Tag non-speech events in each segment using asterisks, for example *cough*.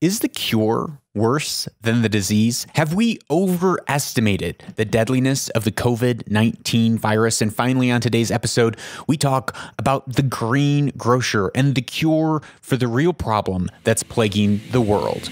Is the cure worse than the disease? Have we overestimated the deadliness of the COVID 19 virus? And finally, on today's episode, we talk about the green grocer and the cure for the real problem that's plaguing the world.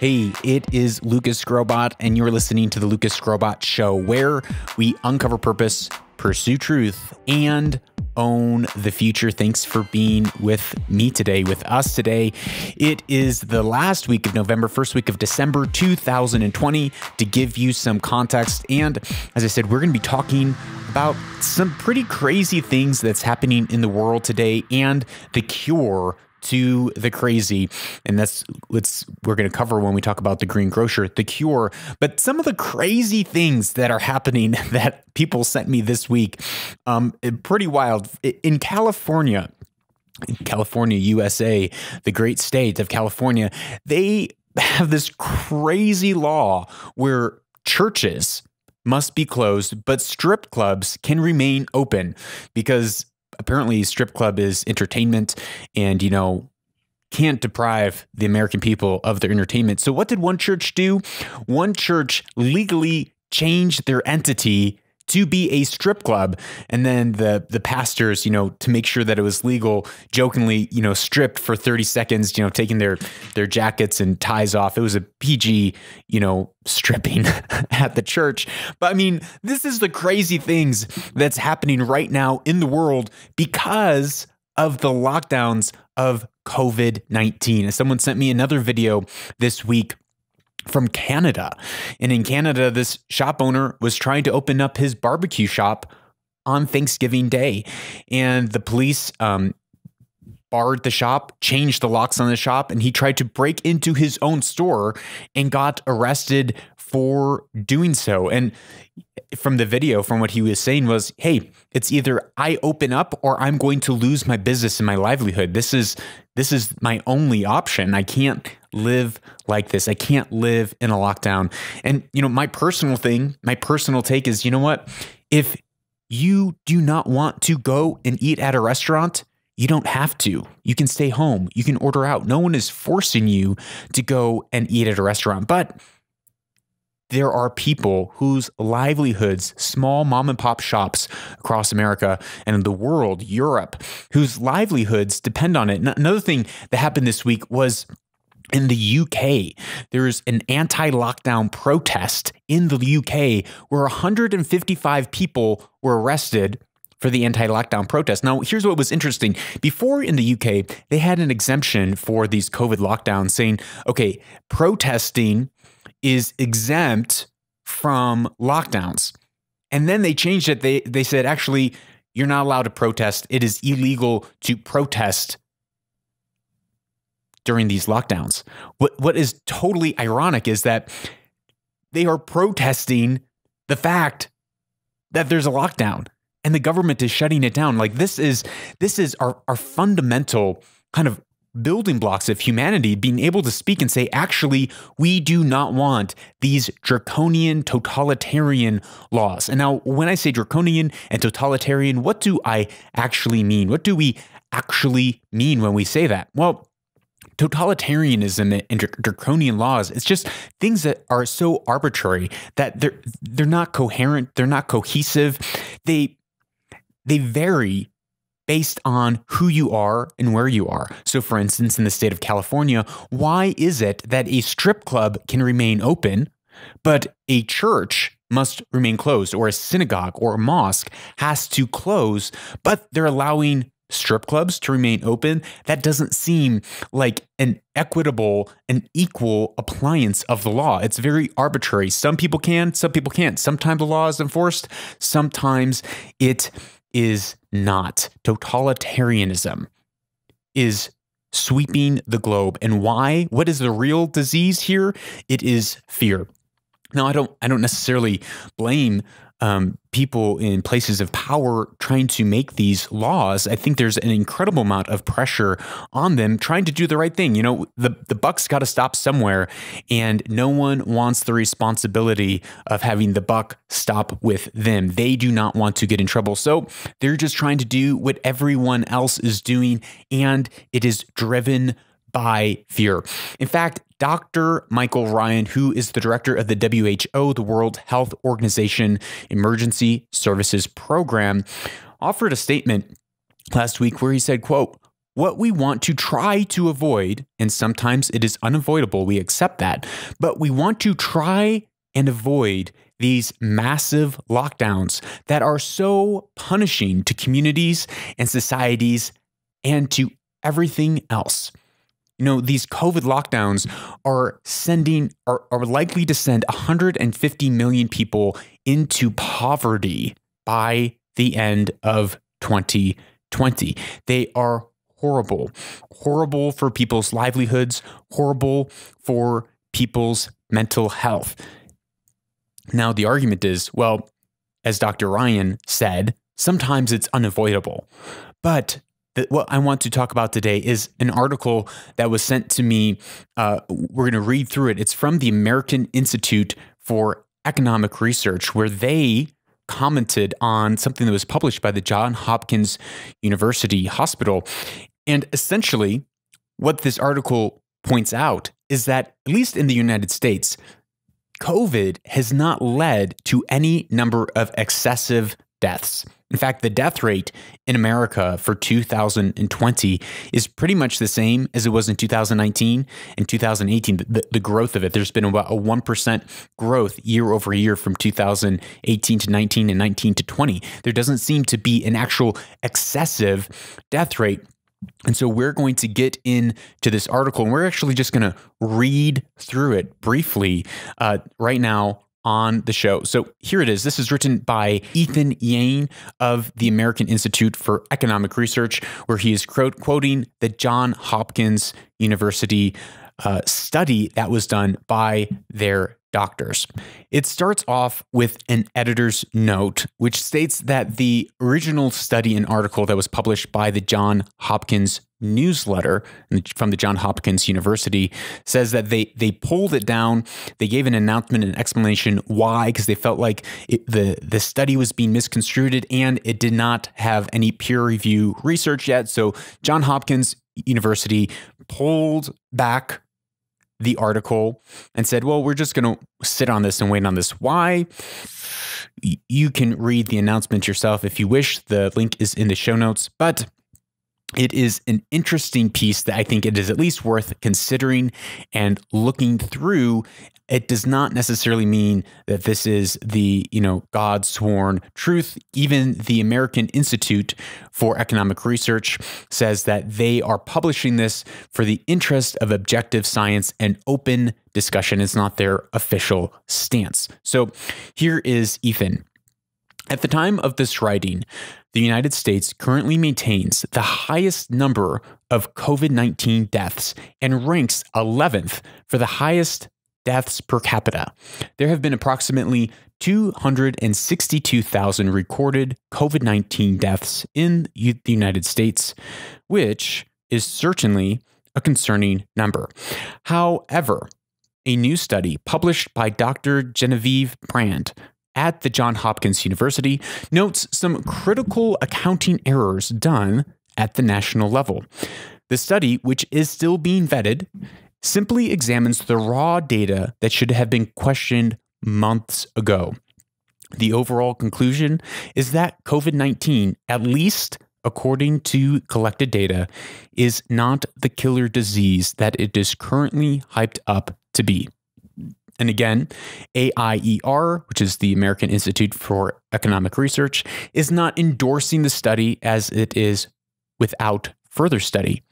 Hey, it is Lucas Grobot, and you're listening to the Lucas Grobot Show, where we uncover purpose pursue truth, and own the future. Thanks for being with me today, with us today. It is the last week of November, first week of December 2020, to give you some context. And as I said, we're going to be talking about some pretty crazy things that's happening in the world today and the cure to the crazy and that's what's we're going to cover when we talk about the green grocer the cure but some of the crazy things that are happening *laughs* that people sent me this week um pretty wild in california in California, USA, the great state of California, they have this crazy law where churches must be closed, but strip clubs can remain open because apparently strip club is entertainment and, you know, can't deprive the American people of their entertainment. So what did one church do? One church legally changed their entity to be a strip club and then the the pastors you know to make sure that it was legal jokingly you know stripped for 30 seconds you know taking their their jackets and ties off it was a pg you know stripping *laughs* at the church but i mean this is the crazy things that's happening right now in the world because of the lockdowns of COVID 19. Someone sent me another video this week from Canada. And in Canada, this shop owner was trying to open up his barbecue shop on Thanksgiving Day. And the police um, barred the shop, changed the locks on the shop, and he tried to break into his own store and got arrested for doing so. And from the video, from what he was saying, was hey, it's either I open up or I'm going to lose my business and my livelihood. This is this is my only option. I can't live like this. I can't live in a lockdown. And you know, my personal thing, my personal take is, you know what? If you do not want to go and eat at a restaurant, you don't have to. You can stay home. You can order out. No one is forcing you to go and eat at a restaurant. But there are people whose livelihoods, small mom and pop shops across America and the world, Europe, whose livelihoods depend on it. another thing that happened this week was in the UK, there's an anti lockdown protest in the UK where 155 people were arrested for the anti lockdown protest. Now, here's what was interesting. Before in the UK, they had an exemption for these COVID lockdowns saying, okay, protesting is exempt from lockdowns. And then they changed it. They they said actually you're not allowed to protest. It is illegal to protest during these lockdowns. What what is totally ironic is that they are protesting the fact that there's a lockdown and the government is shutting it down. Like this is this is our our fundamental kind of building blocks of humanity being able to speak and say, actually, we do not want these draconian, totalitarian laws. And now, when I say draconian and totalitarian, what do I actually mean? What do we actually mean when we say that? Well, totalitarianism and draconian laws it's just things that are so arbitrary that they're they're not coherent they're not cohesive they they vary based on who you are and where you are. So, for instance, in the state of California, why is it that a strip club can remain open, but a church must remain closed, or a synagogue or a mosque has to close, but they're allowing strip clubs to remain open, that doesn't seem like an equitable and equal appliance of the law. It's very arbitrary. Some people can, some people can't. Sometimes the law is enforced, sometimes it is not totalitarianism is sweeping the globe. And why? What is the real disease here? It is fear. Now, I don't I don't necessarily blame um, people in places of power trying to make these laws, I think there's an incredible amount of pressure on them trying to do the right thing. You know, the, the buck's got to stop somewhere, and no one wants the responsibility of having the buck stop with them. They do not want to get in trouble. So they're just trying to do what everyone else is doing, and it is driven by fear. In fact, Dr. Michael Ryan, who is the director of the WHO, the World Health Organization Emergency Services Program, offered a statement last week where he said, quote, what we want to try to avoid, and sometimes it is unavoidable, we accept that, but we want to try and avoid these massive lockdowns that are so punishing to communities and societies and to everything else. You know, these COVID lockdowns are sending are, are likely to send 150 million people into poverty by the end of 2020. They are horrible. Horrible for people's livelihoods, horrible for people's mental health. Now, the argument is well, as Dr. Ryan said, sometimes it's unavoidable. But that what I want to talk about today is an article that was sent to me. Uh, we're going to read through it. It's from the American Institute for Economic Research, where they commented on something that was published by the John Hopkins University Hospital. And essentially, what this article points out is that, at least in the United States, COVID has not led to any number of excessive deaths. In fact, the death rate in America for 2020 is pretty much the same as it was in 2019 and 2018. The, the growth of it, there's been about a 1% growth year over year from 2018 to 19 and 19 to 20. There doesn't seem to be an actual excessive death rate. And so we're going to get into this article and we're actually just going to read through it briefly uh, right now, on the show. So here it is. This is written by Ethan Yane of the American Institute for Economic Research, where he is quote, quoting the John Hopkins University uh, study that was done by their doctors. It starts off with an editor's note, which states that the original study and article that was published by the John Hopkins newsletter from the John Hopkins University says that they they pulled it down. They gave an announcement and explanation why, because they felt like it, the the study was being misconstrued and it did not have any peer review research yet. So John Hopkins University pulled back the article and said, well, we're just going to sit on this and wait on this. Why? You can read the announcement yourself if you wish. The link is in the show notes. But it is an interesting piece that I think it is at least worth considering and looking through. It does not necessarily mean that this is the, you know, God sworn truth. Even the American Institute for Economic Research says that they are publishing this for the interest of objective science and open discussion. It's not their official stance. So here is Ethan. At the time of this writing, the United States currently maintains the highest number of COVID 19 deaths and ranks 11th for the highest deaths per capita. There have been approximately 262,000 recorded COVID 19 deaths in the United States, which is certainly a concerning number. However, a new study published by Dr. Genevieve Brand at the Johns Hopkins University notes some critical accounting errors done at the national level. The study, which is still being vetted, simply examines the raw data that should have been questioned months ago. The overall conclusion is that COVID 19, at least according to collected data, is not the killer disease that it is currently hyped up to be. And again, AIER, which is the American Institute for Economic Research, is not endorsing the study as it is without further study.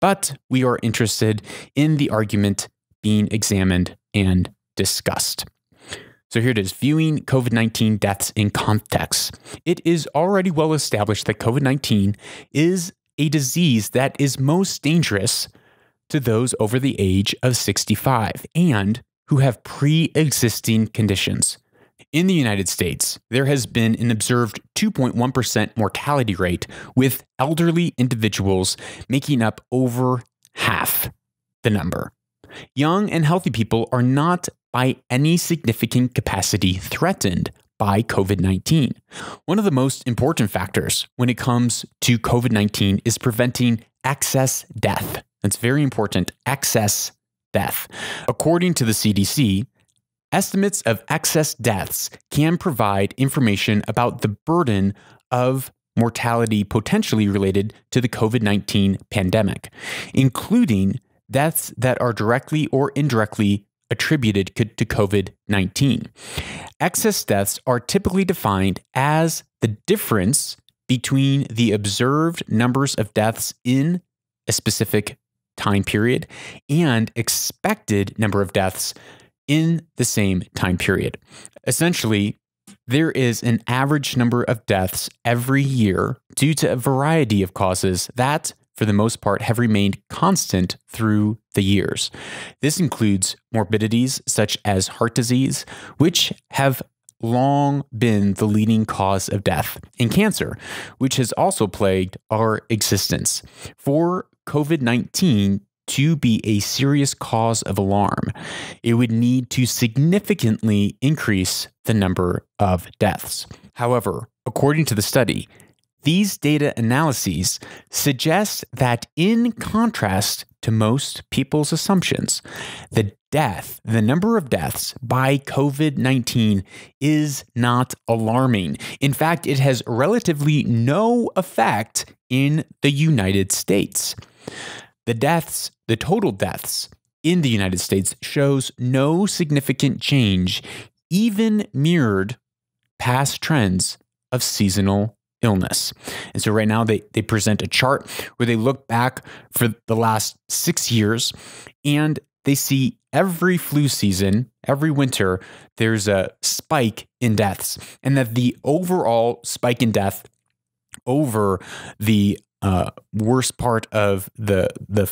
But we are interested in the argument being examined and discussed. So here it is viewing COVID 19 deaths in context. It is already well established that COVID 19 is a disease that is most dangerous to those over the age of 65 and who have pre existing conditions. In the United States, there has been an observed 2.1% mortality rate, with elderly individuals making up over half the number. Young and healthy people are not, by any significant capacity, threatened by COVID 19. One of the most important factors when it comes to COVID 19 is preventing excess death. That's very important excess death. According to the CDC, estimates of excess deaths can provide information about the burden of mortality potentially related to the COVID 19 pandemic, including deaths that are directly or indirectly attributed to COVID 19. Excess deaths are typically defined as the difference between the observed numbers of deaths in a specific time period and expected number of deaths in the same time period. Essentially, there is an average number of deaths every year due to a variety of causes that, for the most part, have remained constant through the years. This includes morbidities such as heart disease, which have long been the leading cause of death, and cancer, which has also plagued our existence. For COVID 19 to be a serious cause of alarm, it would need to significantly increase the number of deaths. However, according to the study, these data analyses suggest that, in contrast to most people's assumptions, the death, the number of deaths by COVID 19 is not alarming. In fact, it has relatively no effect in the United States. The deaths, the total deaths in the United States shows no significant change, even mirrored past trends of seasonal illness. And so right now they, they present a chart where they look back for the last six years and they see every flu season, every winter, there's a spike in deaths, and that the overall spike in death over the uh, worst part of the the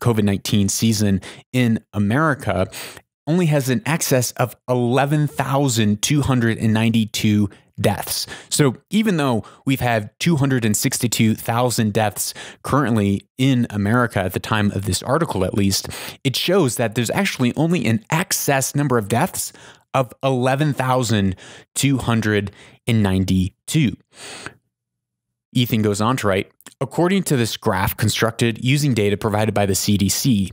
COVID nineteen season in America, only has an excess of eleven thousand two hundred and ninety two deaths. So even though we've had 262,000 deaths currently in America at the time of this article, at least, it shows that there's actually only an excess number of deaths of 11,292. Ethan goes on to write According to this graph constructed using data provided by the CDC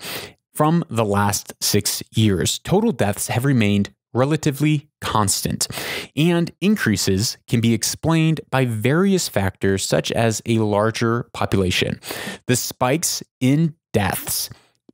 from the last six years, total deaths have remained relatively constant, and increases can be explained by various factors such as a larger population. The spikes in deaths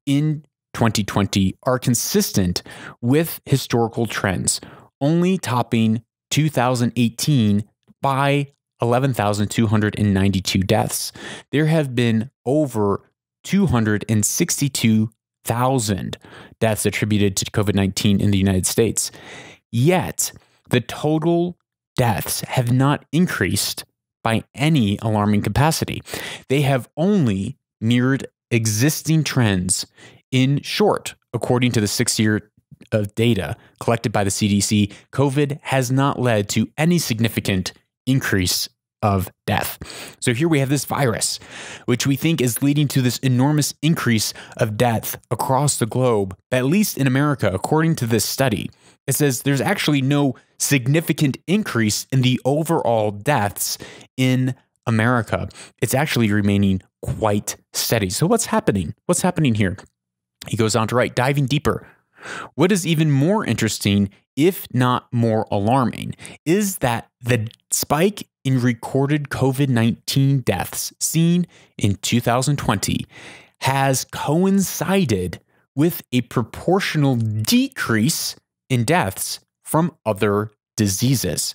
in 2020 are consistent with historical trends, only topping 2018 by 11,292 deaths. There have been over 262,000 deaths attributed to COVID 19 in the United States. Yet, the total deaths have not increased by any alarming capacity. They have only mirrored existing trends in short, according to the six year of uh, data collected by the CDC, COVID has not led to any significant increase of death. So here we have this virus, which we think is leading to this enormous increase of death across the globe, at least in America, according to this study. It says there's actually no significant increase in the overall deaths in America. It's actually remaining quite steady. So, what's happening? What's happening here? He goes on to write, diving deeper. What is even more interesting if not more alarming, is that the spike in recorded COVID 19 deaths seen in 2020 has coincided with a proportional decrease in deaths from other diseases.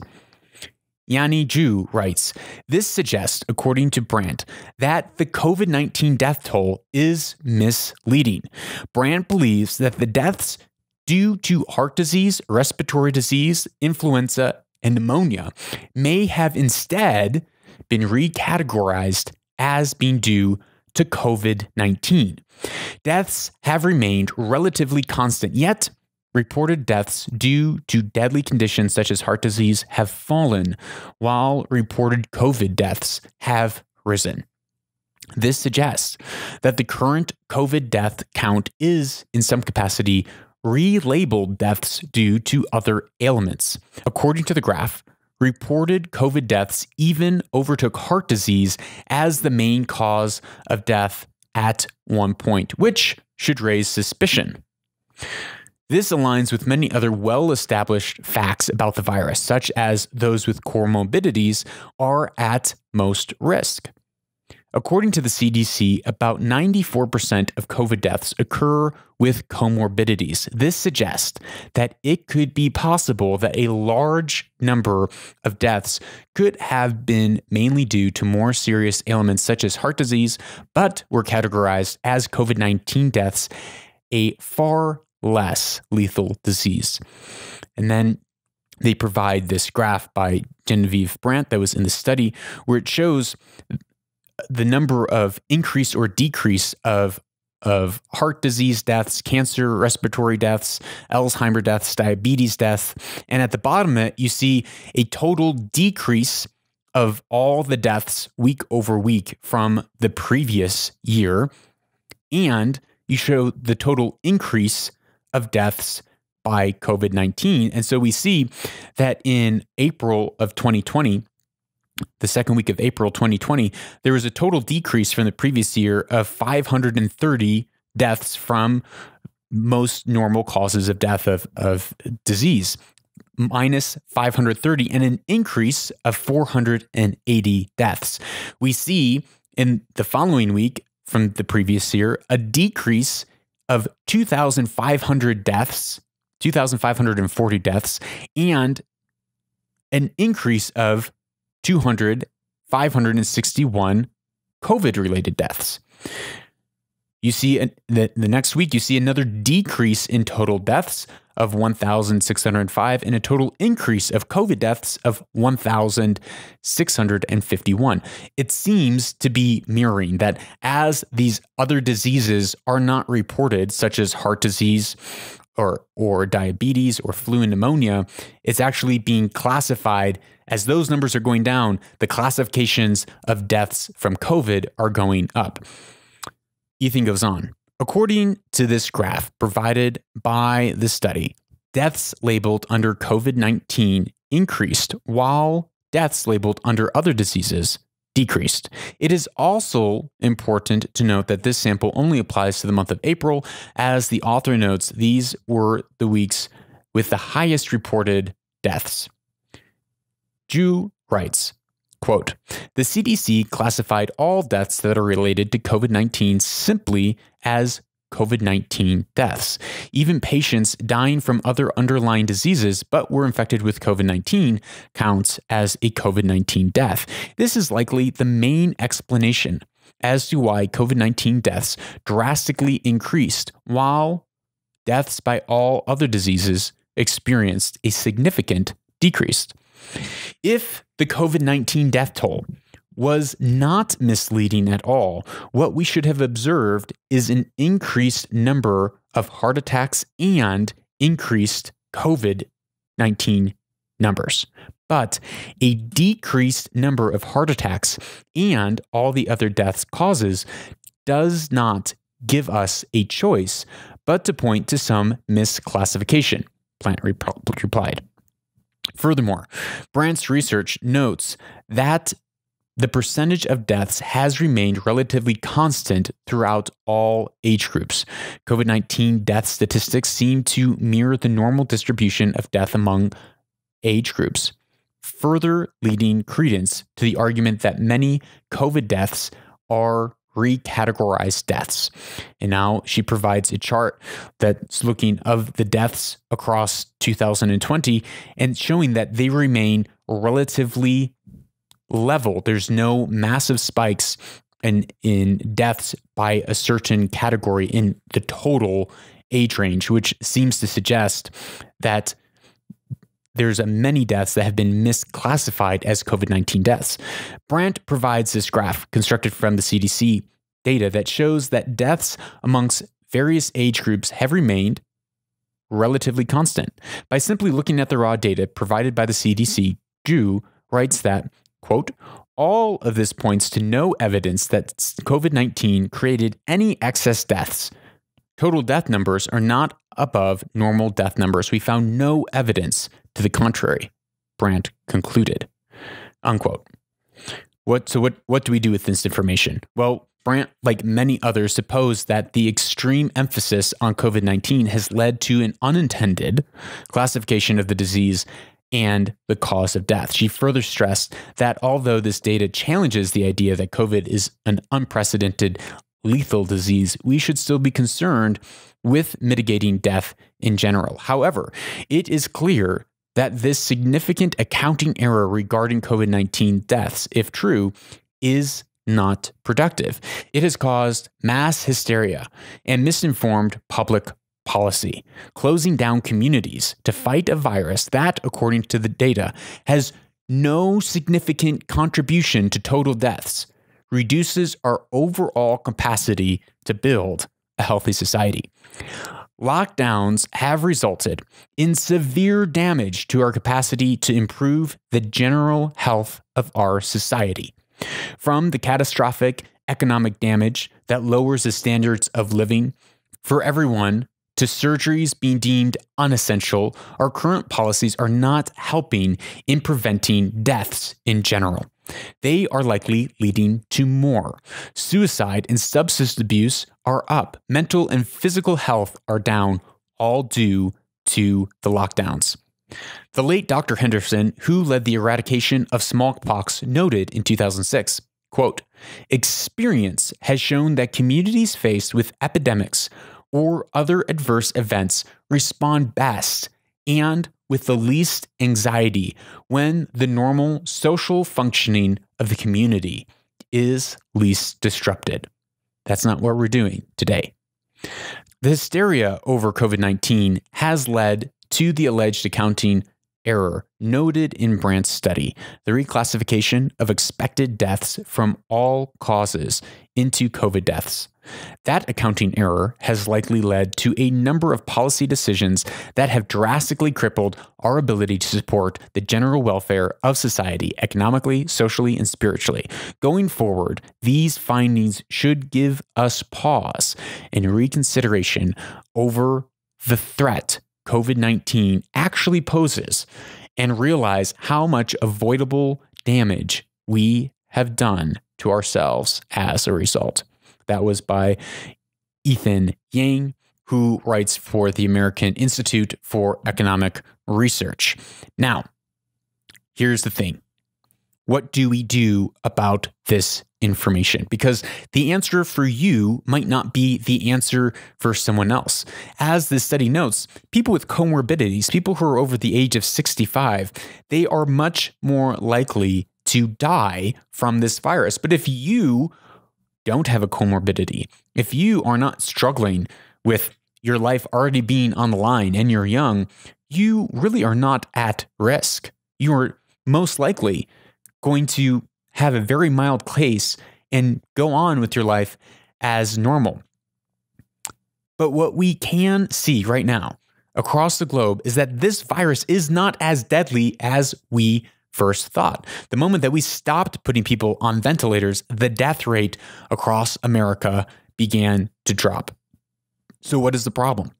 Yanni Ju writes This suggests, according to Brandt, that the COVID 19 death toll is misleading. Brandt believes that the deaths due to heart disease, respiratory disease, influenza, and pneumonia may have instead been recategorized as being due to COVID 19. Deaths have remained relatively constant, yet, reported deaths due to deadly conditions such as heart disease have fallen, while reported COVID deaths have risen. This suggests that the current COVID death count is, in some capacity, relabeled deaths due to other ailments. According to the graph, reported COVID deaths even overtook heart disease as the main cause of death at one point, which should raise suspicion. This aligns with many other well established facts about the virus, such as those with comorbidities are at most risk. According to the CDC, about 94% of COVID deaths occur with comorbidities. This suggests that it could be possible that a large number of deaths could have been mainly due to more serious ailments such as heart disease, but were categorized as COVID 19 deaths, a far less lethal disease. And then they provide this graph by Genevieve Brandt that was in the study, where it shows the number of increase or decrease of of heart disease deaths, cancer, respiratory deaths, Alzheimer deaths, diabetes deaths, and at the bottom it you see a total decrease of all the deaths week over week from the previous year, and you show the total increase of deaths by COVID 19. And so we see that in April of 2020, the second week of April 2020, there was a total decrease from the previous year of 530 deaths from most normal causes of death of, of disease, minus 530, and an increase of 480 deaths. We see in the following week from the previous year a decrease of 2,500 deaths, 2,540 deaths, and an increase of 200, 561 COVID related deaths. You see the, the next week, you see another decrease in total deaths of 1,605 and a total increase of COVID deaths of 1,651. It seems to be mirroring that as these other diseases are not reported, such as heart disease, or, or diabetes or flu and pneumonia, it's actually being classified as those numbers are going down, the classifications of deaths from COVID are going up. Ethan goes on. According to this graph provided by the study, deaths labeled under COVID 19 increased while deaths labeled under other diseases decreased. It is also important to note that this sample only applies to the month of April. As the author notes, these were the weeks with the highest reported deaths. Jew writes, quote, the CDC classified all deaths that are related to COVID 19 simply as COVID 19 deaths. Even patients dying from other underlying diseases but were infected with COVID 19 counts as a COVID 19 death. This is likely the main explanation as to why COVID 19 deaths drastically increased, while deaths by all other diseases experienced a significant decrease. If the COVID 19 death toll was not misleading at all, what we should have observed is an increased number of heart attacks and increased COVID 19 numbers, but a decreased number of heart attacks and all the other deaths causes does not give us a choice but to point to some misclassification, Plant replied. Furthermore, Brandt's research notes that the percentage of deaths has remained relatively constant throughout all age groups. COVID 19 death statistics seem to mirror the normal distribution of death among age groups, further leading credence to the argument that many COVID deaths are Recategorized deaths. And now she provides a chart that's looking of the deaths across 2020 and showing that they remain relatively level. There's no massive spikes in, in deaths by a certain category in the total age range, which seems to suggest that there's many deaths that have been misclassified as COVID 19 deaths. Brandt provides this graph constructed from the CDC data that shows that deaths amongst various age groups have remained relatively constant. By simply looking at the raw data provided by the CDC, Ju writes that, quote, all of this points to no evidence that COVID 19 created any excess deaths. Total death numbers are not above normal death numbers. We found no evidence to the contrary, Brandt concluded. Unquote. What, so what, what do we do with this information? Well, Brandt, like many others, supposed that the extreme emphasis on COVID 19 has led to an unintended classification of the disease and the cause of death. She further stressed that although this data challenges the idea that COVID is an unprecedented lethal disease, we should still be concerned with mitigating death in general. However, it is clear that this significant accounting error regarding COVID 19 deaths, if true, is not productive. It has caused mass hysteria and misinformed public policy, closing down communities to fight a virus that, according to the data, has no significant contribution to total deaths, reduces our overall capacity to build a healthy society. Lockdowns have resulted in severe damage to our capacity to improve the general health of our society. From the catastrophic economic damage that lowers the standards of living for everyone to surgeries being deemed unessential, our current policies are not helping in preventing deaths in general. They are likely leading to more. Suicide and substance abuse are up. Mental and physical health are down, all due to the lockdowns. The late Dr. Henderson, who led the eradication of smallpox, noted in 2006 quote, Experience has shown that communities faced with epidemics or other adverse events respond best and with the least anxiety when the normal social functioning of the community is least disrupted. That's not what we're doing today. The hysteria over COVID 19 has led to the alleged accounting error noted in Brandt's study, the reclassification of expected deaths from all causes into COVID deaths. That accounting error has likely led to a number of policy decisions that have drastically crippled our ability to support the general welfare of society economically, socially, and spiritually. Going forward, these findings should give us pause and reconsideration over the threat COVID 19 actually poses and realize how much avoidable damage we have done to ourselves as a result. That was by Ethan Yang, who writes for the American Institute for Economic Research. Now, here's the thing what do we do about this information? Because the answer for you might not be the answer for someone else. As this study notes, people with comorbidities, people who are over the age of 65, they are much more likely to die from this virus. But if you don't have a comorbidity, if you are not struggling with your life already being on the line and you're young, you really are not at risk. You are most likely going to have a very mild case and go on with your life as normal. But what we can see right now across the globe is that this virus is not as deadly as we first thought. The moment that we stopped putting people on ventilators, the death rate across America began to drop. So, what is the problem?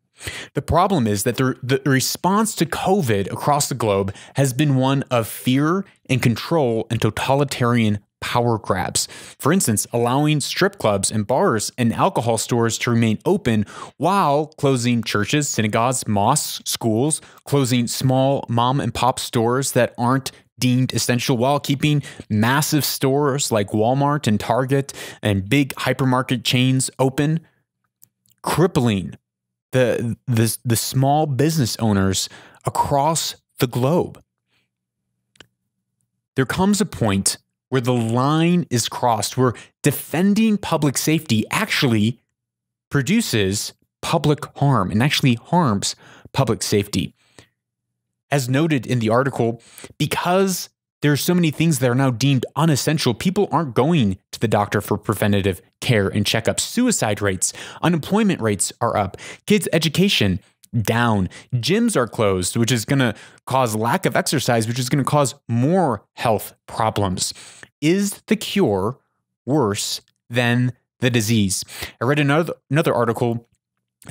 The problem is that the, the, response to COVID across the globe has been one of fear and control and totalitarian power grabs. For instance, allowing strip clubs and bars and alcohol stores to remain open while closing churches, synagogues, mosques, schools, closing small mom and pop stores that aren't deemed essential while keeping massive stores like Walmart and Target and big hypermarket chains open, crippling the, the, the small business owners across the globe. There comes a point where the line is crossed, where defending public safety actually produces public harm and actually harms public safety as noted in the article, because there are so many things that are now deemed unessential, people aren't going to the doctor for preventative care and checkups. Suicide rates, unemployment rates are up, kids' education down, gyms are closed, which is going to cause lack of exercise, which is going to cause more health problems. Is the cure worse than the disease? I read another, another article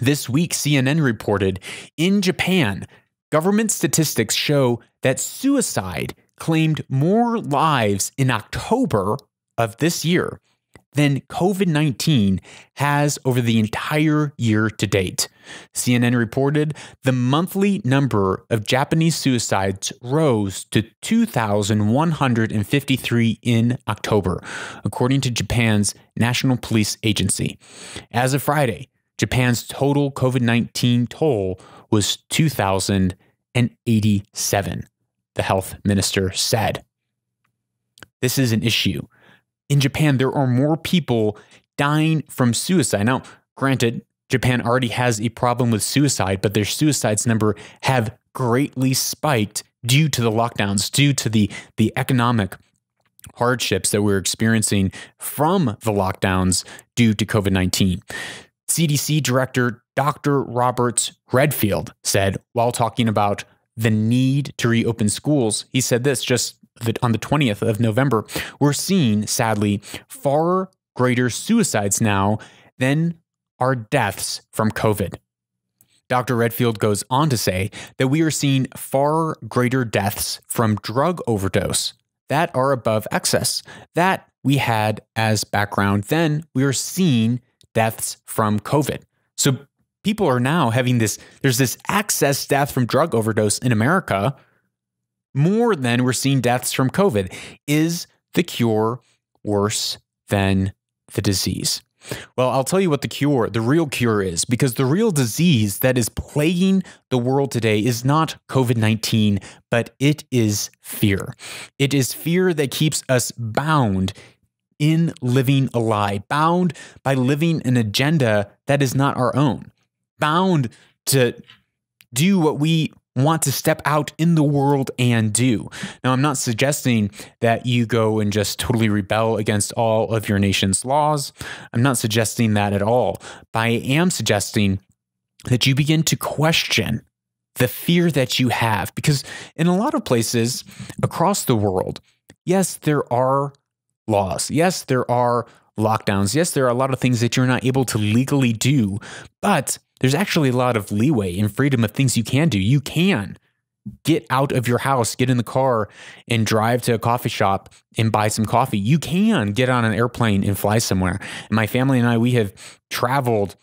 this week, CNN reported in Japan, Government statistics show that suicide claimed more lives in October of this year than COVID 19 has over the entire year to date. CNN reported the monthly number of Japanese suicides rose to 2,153 in October, according to Japan's National Police Agency. As of Friday, Japan's total COVID 19 toll was 2,087, the health minister said. This is an issue. In Japan, there are more people dying from suicide. Now, granted, Japan already has a problem with suicide, but their suicides number have greatly spiked due to the lockdowns, due to the, the economic hardships that we're experiencing from the lockdowns due to COVID 19. CDC Director Dr. Roberts Redfield said while talking about the need to reopen schools. He said this just on the 20th of November. We're seeing, sadly, far greater suicides now than are deaths from COVID. Dr. Redfield goes on to say that we are seeing far greater deaths from drug overdose that are above excess that we had as background then. We are seeing deaths from COVID. So people are now having this, there's this excess death from drug overdose in America more than we're seeing deaths from COVID. Is the cure worse than the disease? Well, I'll tell you what the cure, the real cure is, because the real disease that is plaguing the world today is not COVID 19, but it is fear. It is fear that keeps us bound in living a lie, bound by living an agenda that is not our own, bound to do what we want to step out in the world and do. Now, I'm not suggesting that you go and just totally rebel against all of your nation's laws. I'm not suggesting that at all. But I am suggesting that you begin to question the fear that you have, because in a lot of places across the world, yes, there are laws. Yes, there are lockdowns. Yes, there are a lot of things that you're not able to legally do, but there's actually a lot of leeway and freedom of things you can do. You can get out of your house, get in the car, and drive to a coffee shop and buy some coffee. You can get on an airplane and fly somewhere. my family and I, we have traveled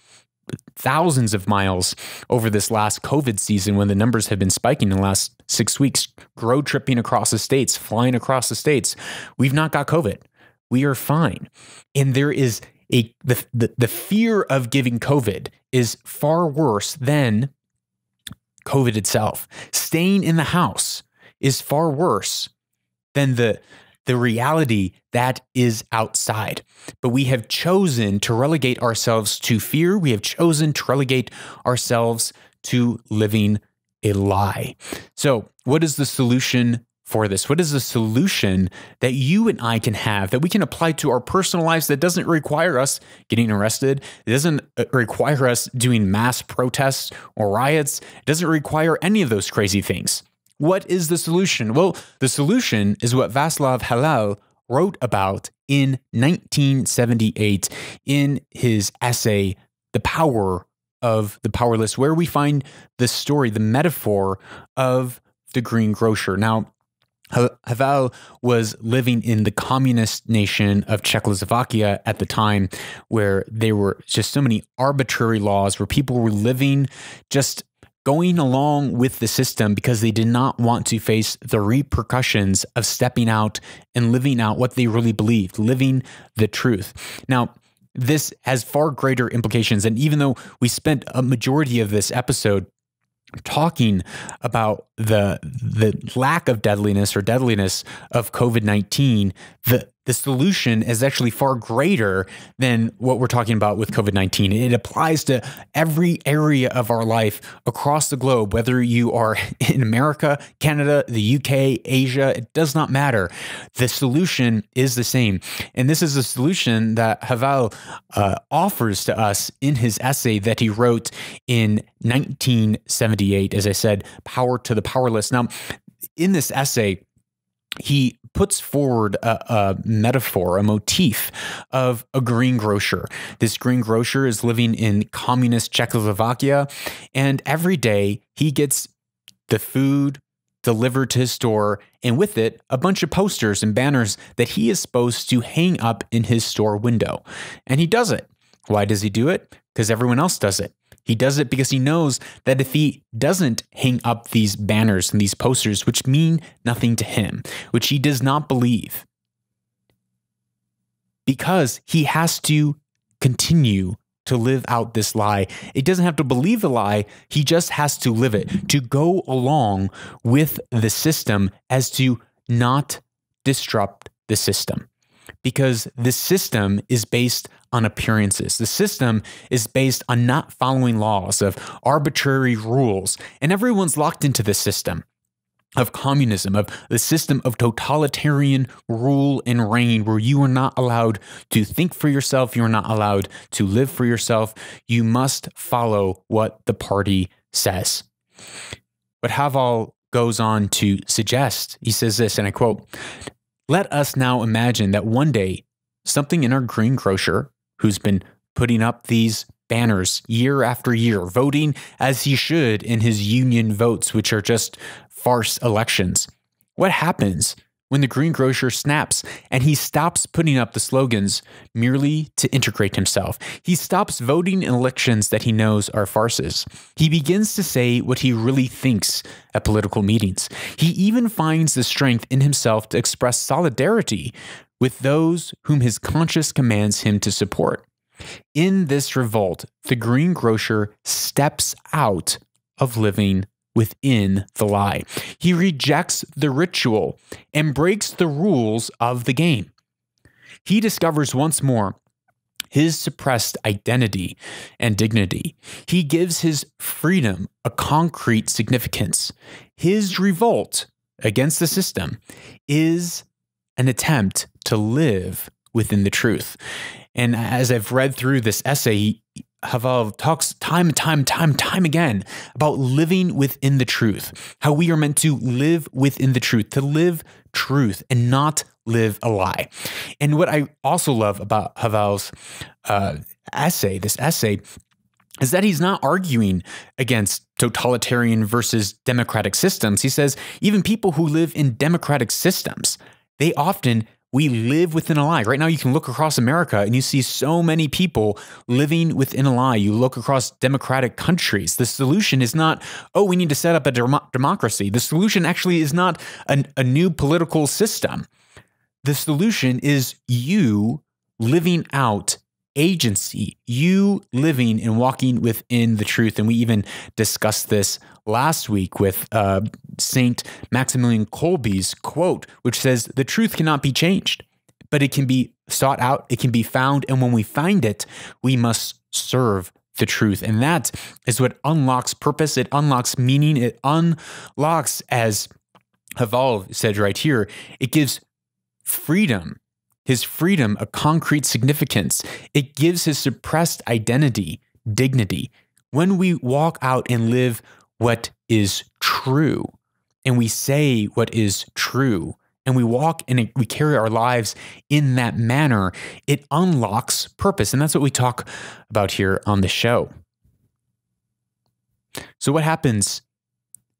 thousands of miles over this last COVID season when the numbers have been spiking in the last six weeks, road tripping across the states, flying across the states. We've not got COVID we are fine. And there is a the, the, the fear of giving COVID is far worse than COVID itself. Staying in the house is far worse than the the reality that is outside. But we have chosen to relegate ourselves to fear. We have chosen to relegate ourselves to living a lie. So, what is the solution for this? What is the solution that you and I can have that we can apply to our personal lives that doesn't require us getting arrested? It doesn't uh, require us doing mass protests or riots. It doesn't require any of those crazy things. What is the solution? Well, the solution is what Václav Havel wrote about in 1978 in his essay, The Power of the Powerless, where we find the story, the metaphor of the green grocer. Now, Havel was living in the communist nation of Czechoslovakia at the time, where there were just so many arbitrary laws where people were living just going along with the system because they did not want to face the repercussions of stepping out and living out what they really believed, living the truth. Now, this has far greater implications. And even though we spent a majority of this episode talking about the the lack of deadliness or deadliness of COVID nineteen, the the solution is actually far greater than what we're talking about with COVID 19. It applies to every area of our life across the globe, whether you are *laughs* in America, Canada, the UK, Asia, it does not matter. The solution is the same. And this is the solution that Havel uh, offers to us in his essay that he wrote in 1978. As I said, Power to the Powerless. Now, in this essay, he puts forward a, a, metaphor, a motif of a greengrocer. This greengrocer is living in communist Czechoslovakia, and every day he gets the food delivered to his store, and with it, a bunch of posters and banners that he is supposed to hang up in his store window. And he does it. Why does he do it? Because everyone else does it. He does it because he knows that if he doesn't hang up these banners and these posters, which mean nothing to him, which he does not believe, because he has to continue to live out this lie. It doesn't have to believe the lie, he just has to live it, to go along with the system as to not disrupt the system. Because the system is based on appearances. The system is based on not following laws of arbitrary rules, and everyone's locked into the system of communism, of the system of totalitarian rule and reign, where you are not allowed to think for yourself, you are not allowed to live for yourself. You must follow what the party says. But Havel goes on to suggest, he says this, and I quote, let us now imagine that one day something in our greengrocer who's been putting up these banners year after year, voting as he should in his union votes, which are just farce elections. What happens when the greengrocer snaps and he stops putting up the slogans merely to integrate himself. He stops voting in elections that he knows are farces. He begins to say what he really thinks at political meetings. He even finds the strength in himself to express solidarity with those whom his conscience commands him to support. In this revolt, the greengrocer steps out of living within the lie. He rejects the ritual and breaks the rules of the game. He discovers once more his suppressed identity and dignity. He gives his freedom a concrete significance. His revolt against the system is an attempt to live within the truth. And as I've read through this essay, Haval talks time and time, time, time again about living within the truth, how we are meant to live within the truth, to live truth and not live a lie. And what I also love about Haval's uh, essay, this essay, is that he's not arguing against totalitarian versus democratic systems. He says even people who live in democratic systems, they often we live within a lie. Right now, you can look across America and you see so many people living within a lie. You look across democratic countries. The solution is not, oh, we need to set up a dem democracy. The solution actually is not an, a new political system. The solution is you living out agency, you living and walking within the truth. And we even discussed this last week with uh, St. Maximilian Colby's quote, which says, The truth cannot be changed, but it can be sought out, it can be found. And when we find it, we must serve the truth. And that is what unlocks purpose, it unlocks meaning, it unlocks, as Haval said right here, it gives freedom his freedom a concrete significance. It gives his suppressed identity dignity. When we walk out and live what is true, and we say what is true, and we walk and we carry our lives in that manner, it unlocks purpose. And that's what we talk about here on the show. So, what happens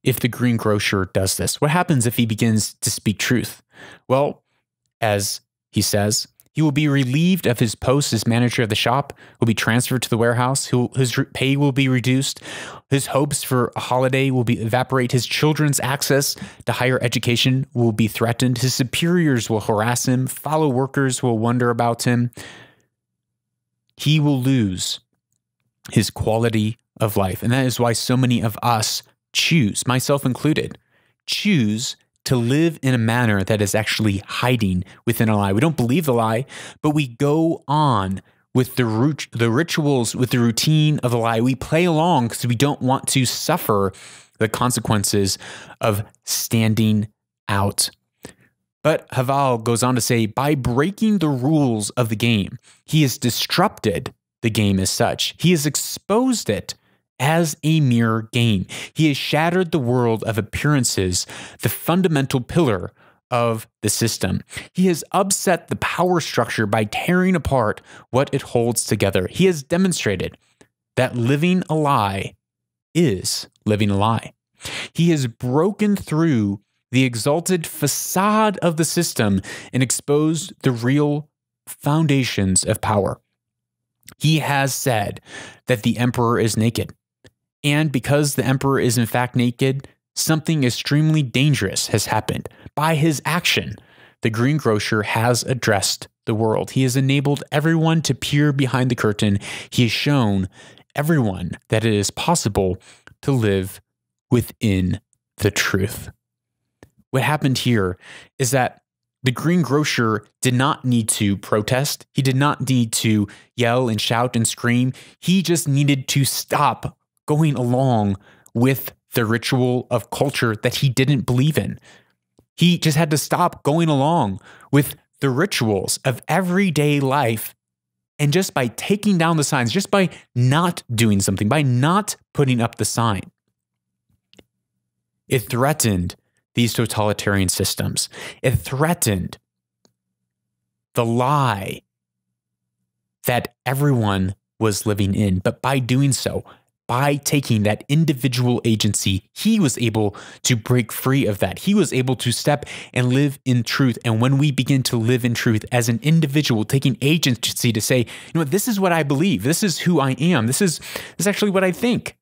if the greengrocer does this? What happens if he begins to speak truth? Well, as he says he will be relieved of his post as manager of the shop, will be transferred to the warehouse, his pay will be reduced, his hopes for a holiday will be evaporate, his children's access to higher education will be threatened, his superiors will harass him, fellow workers will wonder about him. He will lose his quality of life. And that is why so many of us choose, myself included, choose to live in a manner that is actually hiding within a lie. We don't believe the lie, but we go on with the the rituals, with the routine of the lie. We play along because we don't want to suffer the consequences of standing out. But Haval goes on to say by breaking the rules of the game, he has disrupted the game as such. He has exposed it as a mere game. He has shattered the world of appearances, the fundamental pillar of the system. He has upset the power structure by tearing apart what it holds together. He has demonstrated that living a lie is living a lie. He has broken through the exalted facade of the system and exposed the real foundations of power. He has said that the emperor is naked. And because the emperor is in fact naked, something extremely dangerous has happened. By his action, the greengrocer has addressed the world. He has enabled everyone to peer behind the curtain. He has shown everyone that it is possible to live within the truth. What happened here is that the greengrocer did not need to protest. He did not need to yell and shout and scream. He just needed to stop going along with the ritual of culture that he didn't believe in. He just had to stop going along with the rituals of everyday life. And just by taking down the signs, just by not doing something, by not putting up the sign, it threatened these totalitarian systems. It threatened the lie that everyone was living in. But by doing so, by taking that individual agency, he was able to break free of that. He was able to step and live in truth. And when we begin to live in truth as an individual, taking agency to say, you know, this is what I believe, this is who I am, this is this is actually what I think.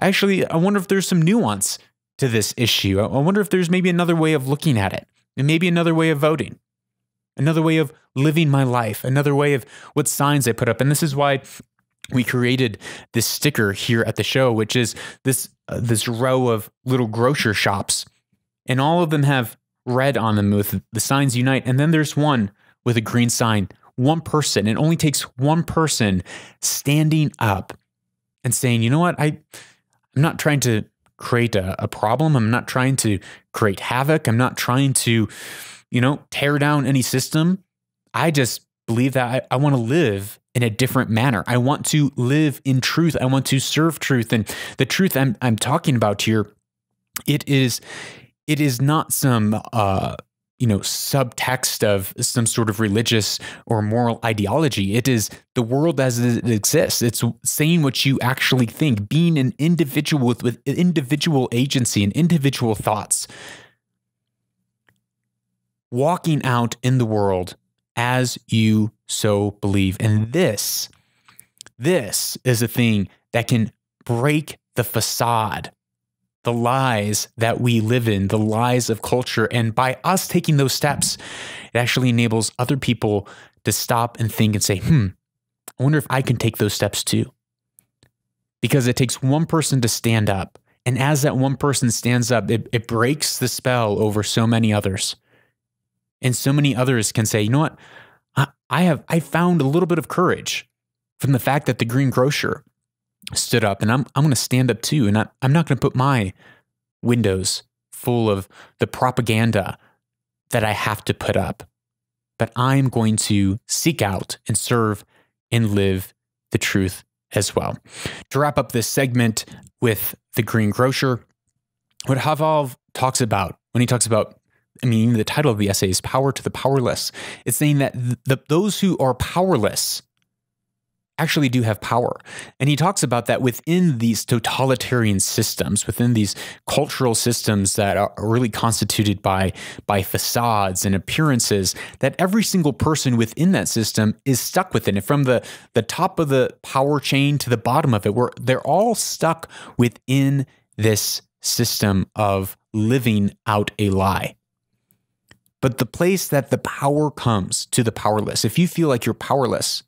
Actually, I wonder if there's some nuance to this issue. I wonder if there's maybe another way of looking at it, and maybe another way of voting, another way of living my life, another way of what signs I put up. And this is why we created this sticker here at the show, which is this uh, this row of little grocer shops, and all of them have red on them with the signs "Unite," and then there's one with a green sign. One person. It only takes one person standing up and saying, "You know what? I I'm not trying to create a, a problem. I'm not trying to create havoc. I'm not trying to, you know, tear down any system. I just believe that I, I want to live in a different manner. I want to live in truth. I want to serve truth. And the truth I'm, I'm talking about here, it is, it is not some, uh, you know, subtext of some sort of religious or moral ideology. It is the world as it exists. It's saying what you actually think, being an individual with, with individual agency and individual thoughts, walking out in the world as you so believe. And this, this is a thing that can break the facade, the lies that we live in, the lies of culture. And by us taking those steps, it actually enables other people to stop and think and say, hmm, I wonder if I can take those steps too. Because it takes one person to stand up. And as that one person stands up, it, it breaks the spell over so many others. And so many others can say, you know what? I have I found a little bit of courage from the fact that the green grocer stood up and I'm I'm going to stand up too and I, I'm not going to put my windows full of the propaganda that I have to put up but I'm going to seek out and serve and live the truth as well. To wrap up this segment with the green grocer, what Haval talks about when he talks about I mean, the title of the essay is Power to the Powerless. It's saying that the, those who are powerless actually do have power. And he talks about that within these totalitarian systems, within these cultural systems that are really constituted by, by facades and appearances, that every single person within that system is stuck within it. From the, the top of the power chain to the bottom of it, where they're all stuck within this system of living out a lie but the place that the power comes to the powerless. If you feel like you're powerless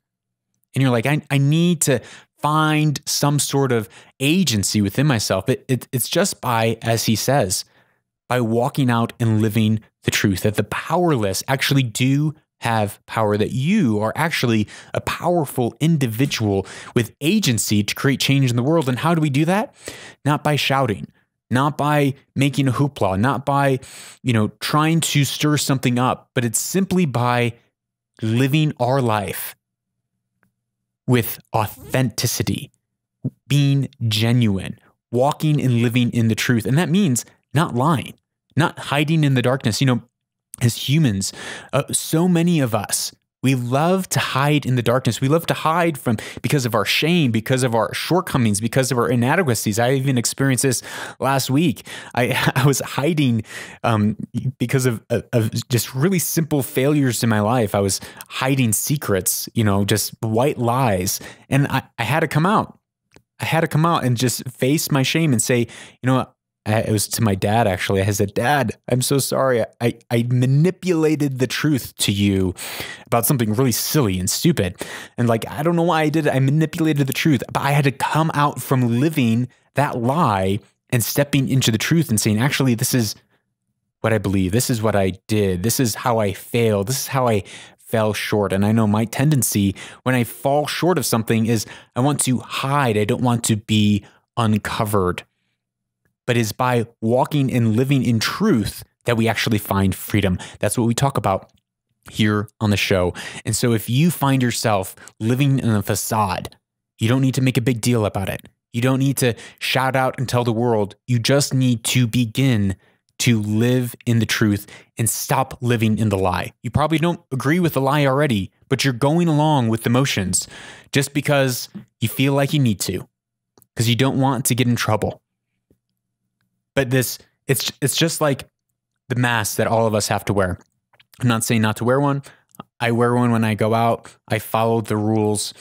and you're like, I, I need to find some sort of agency within myself, it, it, it's just by, as he says, by walking out and living the truth that the powerless actually do have power, that you are actually a powerful individual with agency to create change in the world. And how do we do that? Not by shouting not by making a hoopla, not by, you know, trying to stir something up, but it's simply by living our life with authenticity, being genuine, walking and living in the truth. And that means not lying, not hiding in the darkness. You know, as humans, uh, so many of us we love to hide in the darkness. We love to hide from because of our shame, because of our shortcomings, because of our inadequacies. I even experienced this last week. I, *laughs* I was hiding um, because of, of just really simple failures in my life. I was hiding secrets, you know, just white lies. And I, I had to come out. I had to come out and just face my shame and say, you know, I, it was to my dad actually. I said, "Dad, I'm so sorry. I I manipulated the truth to you about something really silly and stupid, and like I don't know why I did it. I manipulated the truth, but I had to come out from living that lie and stepping into the truth and saying, actually, this is." What I believe. This is what I did. This is how I failed. This is how I fell short. And I know my tendency when I fall short of something is I want to hide. I don't want to be uncovered but it's by walking and living in truth that we actually find freedom. That's what we talk about here on the show. And so if you find yourself living in a facade, you don't need to make a big deal about it. You don't need to shout out and tell the world. You just need to begin to live in the truth and stop living in the lie. You probably don't agree with the lie already, but you're going along with the motions just because you feel like you need to, because you don't want to get in trouble but this it's it's just like the mask that all of us have to wear. I'm not saying not to wear one. I wear one when I go out. I follow the rules.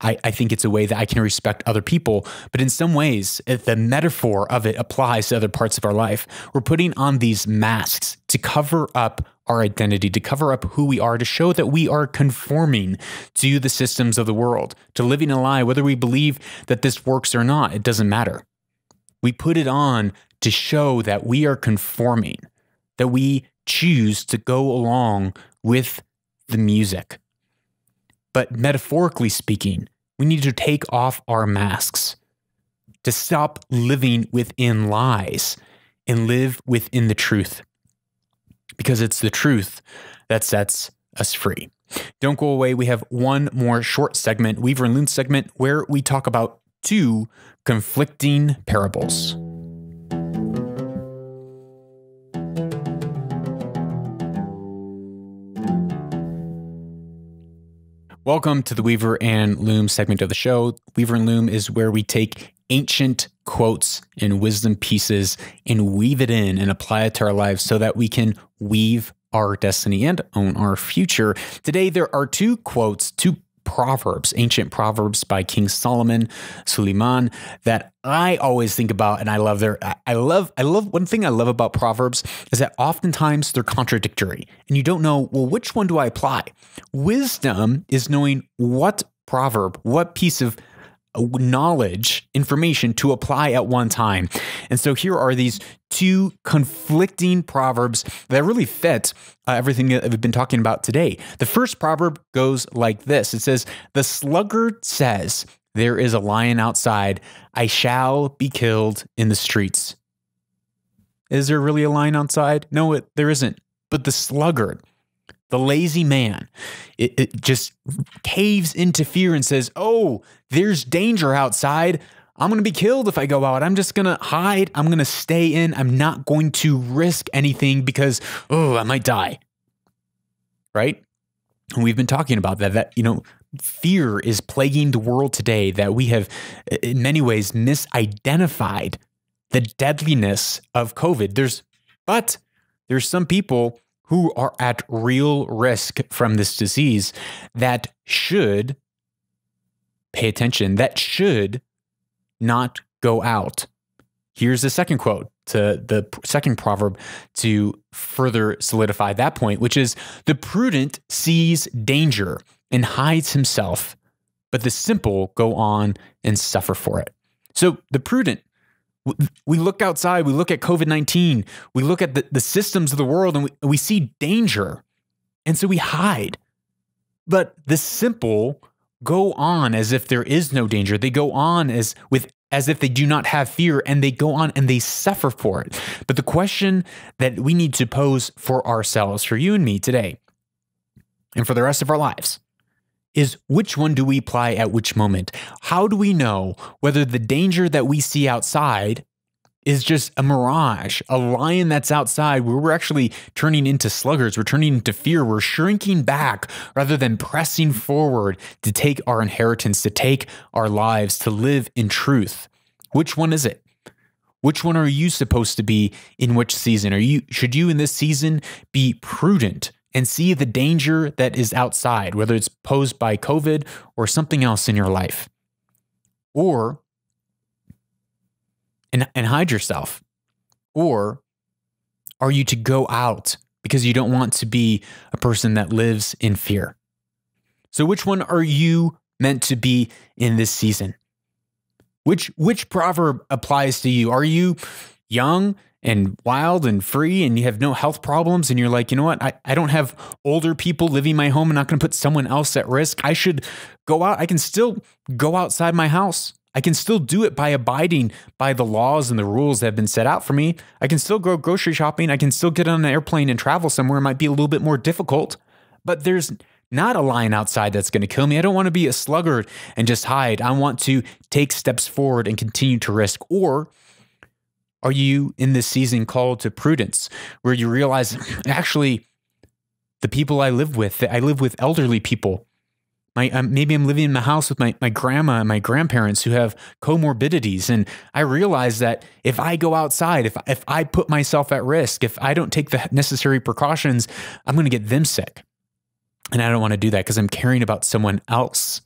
I, I think it's a way that I can respect other people. But in some ways, the metaphor of it applies to other parts of our life. We're putting on these masks to cover up our identity, to cover up who we are, to show that we are conforming to the systems of the world, to living a lie, whether we believe that this works or not, it doesn't matter. We put it on to show that we are conforming, that we choose to go along with the music. But metaphorically speaking, we need to take off our masks, to stop living within lies and live within the truth, because it's the truth that sets us free. Don't go away. We have one more short segment, Weaver and Loon segment, where we talk about two Conflicting Parables. Welcome to the Weaver and Loom segment of the show. Weaver and Loom is where we take ancient quotes and wisdom pieces and weave it in and apply it to our lives so that we can weave our destiny and own our future. Today, there are two quotes, two proverbs, ancient proverbs by King Solomon, Suleiman, that I always think about and I love their I love I love one thing I love about proverbs is that oftentimes they're contradictory and you don't know, well, which one do I apply? Wisdom is knowing what proverb, what piece of knowledge, information to apply at one time. And so here are these two conflicting proverbs that really fit uh, everything that we've been talking about today. The first proverb goes like this it says, The sluggard says, There is a lion outside. I shall be killed in the streets. Is there really a lion outside? No, it, there isn't. But the sluggard, the lazy man, it, it just caves into fear and says, Oh, there's danger outside. I'm going to be killed if I go out. I'm just going to hide. I'm going to stay in. I'm not going to risk anything because, oh, I might die. Right? And we've been talking about that, that, you know, fear is plaguing the world today, that we have, in many ways, misidentified the deadliness of COVID. There's, but there's some people who are at real risk from this disease that should pay attention, that should not go out. Here's the second quote to the second proverb to further solidify that point, which is the prudent sees danger and hides himself, but the simple go on and suffer for it. So the prudent we look outside, we look at COVID 19, we look at the, the systems of the world, and we, we see danger. And so we hide. But the simple go on as if there is no danger. They go on as with as if they do not have fear and they go on and they suffer for it. But the question that we need to pose for ourselves, for you and me today, and for the rest of our lives, is which one do we apply at which moment? How do we know whether the danger that we see outside is just a mirage, a lion that's outside where we're actually turning into sluggards, we're turning into fear, we're shrinking back rather than pressing forward to take our inheritance, to take our lives, to live in truth? Which one is it? Which one are you supposed to be in which season? Are you should you in this season be prudent and see the danger that is outside, whether it's posed by COVID or something else in your life. Or, and, and hide yourself. Or, are you to go out because you don't want to be a person that lives in fear? So, which one are you meant to be in this season? Which, which proverb applies to you? Are you young and wild and free and you have no health problems and you're like, you know what? I, I don't have older people living my home. I'm not going to put someone else at risk. I should go out. I can still go outside my house. I can still do it by abiding by the laws and the rules that have been set out for me. I can still go grocery shopping. I can still get on an airplane and travel somewhere. It might be a little bit more difficult, but there's not a lion outside that's going to kill me. I don't want to be a sluggard and just hide. I want to take steps forward and continue to risk or are you in this season called to prudence where you realize *clears throat* actually the people I live with, I live with elderly people. My, um, maybe I'm living in the house with my, my grandma and my grandparents who have comorbidities. And I realize that if I go outside, if, if I put myself at risk, if I don't take the necessary precautions, I'm going to get them sick. And I don't want to do that because I'm caring about someone else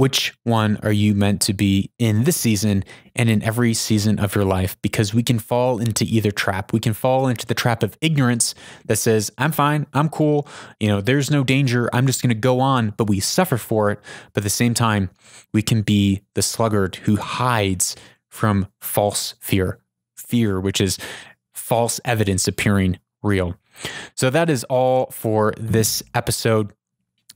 which one are you meant to be in this season and in every season of your life? Because we can fall into either trap. We can fall into the trap of ignorance that says, I'm fine, I'm cool, you know, there's no danger, I'm just going to go on, but we suffer for it. But at the same time, we can be the sluggard who hides from false fear, fear, which is false evidence appearing real. So that is all for this episode.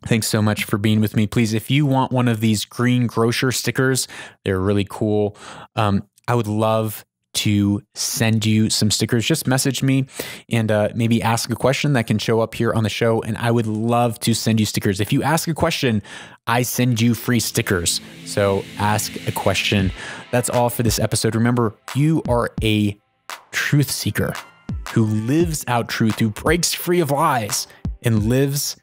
Thanks so much for being with me. Please, if you want one of these green grocer stickers, they're really cool. Um, I would love to send you some stickers. Just message me and uh, maybe ask a question that can show up here on the show. And I would love to send you stickers. If you ask a question, I send you free stickers. So ask a question. That's all for this episode. Remember, you are a truth seeker who lives out truth, who breaks free of lies and lives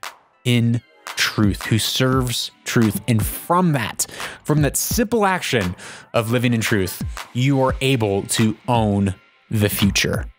in truth, who serves truth. And from that, from that simple action of living in truth, you are able to own the future.